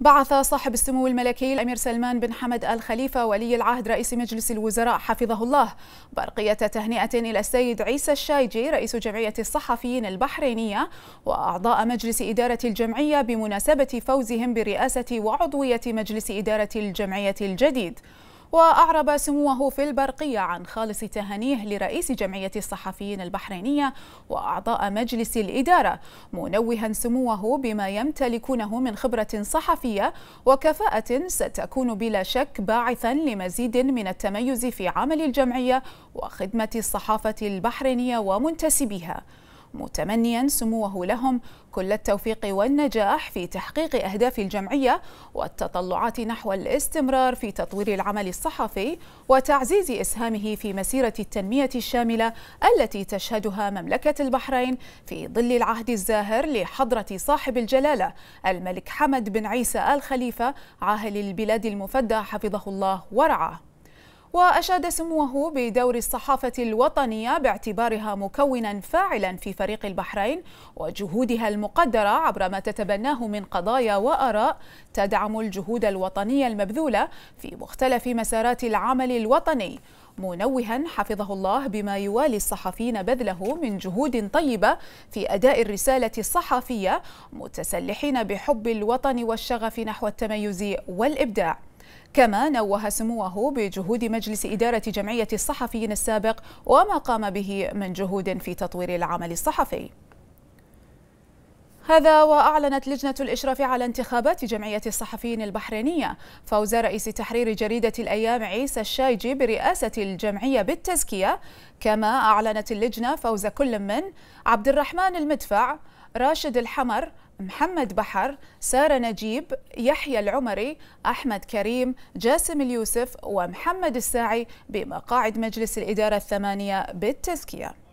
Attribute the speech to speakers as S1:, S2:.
S1: بعث صاحب السمو الملكي الأمير سلمان بن حمد آل خليفة ولي العهد رئيس مجلس الوزراء حفظه الله برقية تهنئة إلى السيد عيسى الشايجي رئيس جمعية الصحفيين البحرينية وأعضاء مجلس إدارة الجمعية بمناسبة فوزهم برئاسة وعضوية مجلس إدارة الجمعية الجديد وأعرب سموه في البرقية عن خالص تهانيه لرئيس جمعية الصحفيين البحرينية وأعضاء مجلس الإدارة منوها سموه بما يمتلكونه من خبرة صحفية وكفاءة ستكون بلا شك باعثا لمزيد من التميز في عمل الجمعية وخدمة الصحافة البحرينية ومنتسبيها متمنيا سموه لهم كل التوفيق والنجاح في تحقيق أهداف الجمعية والتطلعات نحو الاستمرار في تطوير العمل الصحفي وتعزيز إسهامه في مسيرة التنمية الشاملة التي تشهدها مملكة البحرين في ظل العهد الزاهر لحضرة صاحب الجلالة الملك حمد بن عيسى آل خليفة عاهل البلاد المفدى حفظه الله ورعاه وأشاد سموه بدور الصحافة الوطنية باعتبارها مكونا فاعلا في فريق البحرين وجهودها المقدرة عبر ما تتبناه من قضايا وآراء تدعم الجهود الوطنية المبذولة في مختلف مسارات العمل الوطني منوها حفظه الله بما يوالي الصحفيين بذله من جهود طيبة في أداء الرسالة الصحفية متسلحين بحب الوطن والشغف نحو التميز والإبداع كما نوه سموه بجهود مجلس إدارة جمعية الصحفيين السابق وما قام به من جهود في تطوير العمل الصحفي هذا وأعلنت لجنة الإشراف على انتخابات جمعية الصحفيين البحرينية فوز رئيس تحرير جريدة الأيام عيسى الشايجي برئاسة الجمعية بالتزكية كما أعلنت اللجنة فوز كل من عبد الرحمن المدفع راشد الحمر محمد بحر سارة نجيب يحيى العمري أحمد كريم جاسم اليوسف ومحمد الساعي بمقاعد مجلس الإدارة الثمانية بالتزكية